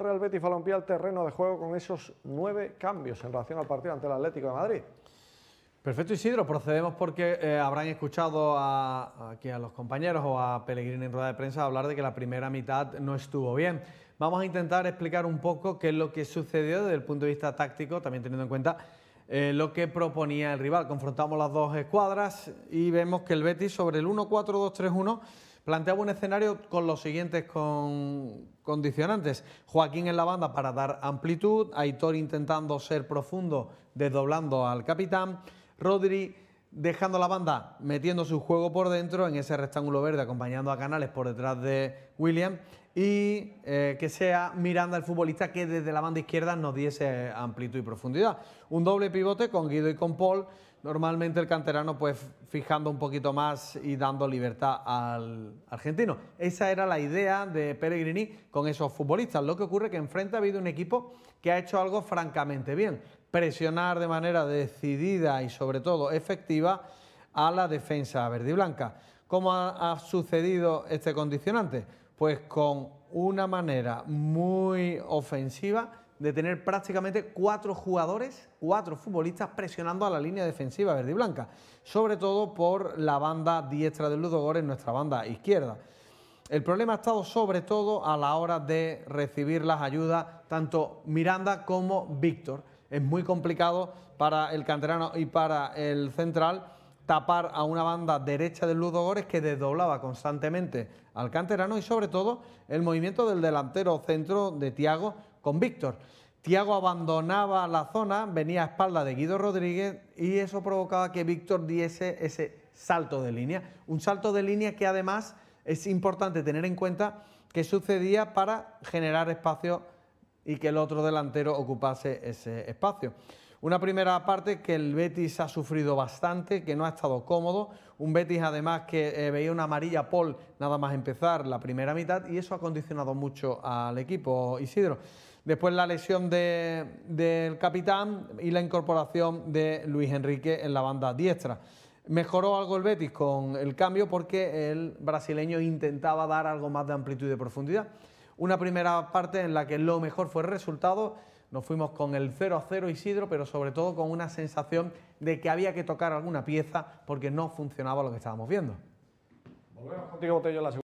Real Betis Balompié el terreno de juego con esos nueve cambios en relación al partido ante el Atlético de Madrid. Perfecto Isidro, procedemos porque eh, habrán escuchado a, aquí a los compañeros o a Pellegrini en rueda de prensa hablar de que la primera mitad no estuvo bien. Vamos a intentar explicar un poco qué es lo que sucedió desde el punto de vista táctico, también teniendo en cuenta eh, lo que proponía el rival. Confrontamos las dos escuadras y vemos que el Betis sobre el 1-4-2-3-1 planteaba un escenario con los siguientes condicionantes. Joaquín en la banda para dar amplitud, Aitor intentando ser profundo, desdoblando al capitán, Rodri dejando la banda, metiendo su juego por dentro en ese rectángulo verde, acompañando a Canales por detrás de William y eh, que sea mirando al futbolista que desde la banda izquierda nos diese amplitud y profundidad. Un doble pivote con Guido y con Paul, normalmente el canterano pues fijando un poquito más y dando libertad al argentino. Esa era la idea de Pellegrini con esos futbolistas. Lo que ocurre que enfrente ha habido un equipo que ha hecho algo francamente bien, presionar de manera decidida y sobre todo efectiva a la defensa verde y blanca. ¿Cómo ha sucedido este condicionante? pues con una manera muy ofensiva de tener prácticamente cuatro jugadores, cuatro futbolistas presionando a la línea defensiva verde y blanca, sobre todo por la banda diestra del en nuestra banda izquierda. El problema ha estado sobre todo a la hora de recibir las ayudas tanto Miranda como Víctor. Es muy complicado para el canterano y para el central tapar a una banda derecha del Ludo que desdoblaba constantemente al canterano y sobre todo el movimiento del delantero centro de Tiago con Víctor. Tiago abandonaba la zona, venía a espalda de Guido Rodríguez y eso provocaba que Víctor diese ese salto de línea. Un salto de línea que además es importante tener en cuenta que sucedía para generar espacio y que el otro delantero ocupase ese espacio. Una primera parte que el Betis ha sufrido bastante, que no ha estado cómodo. Un Betis además que eh, veía una amarilla Paul nada más empezar la primera mitad y eso ha condicionado mucho al equipo Isidro. Después la lesión del capitán y la incorporación de Luis Enrique en la banda diestra. Mejoró algo el Betis con el cambio porque el brasileño intentaba dar algo más de amplitud y de profundidad. Una primera parte en la que lo mejor fue el resultado nos fuimos con el 0 a 0 Isidro, pero sobre todo con una sensación de que había que tocar alguna pieza porque no funcionaba lo que estábamos viendo.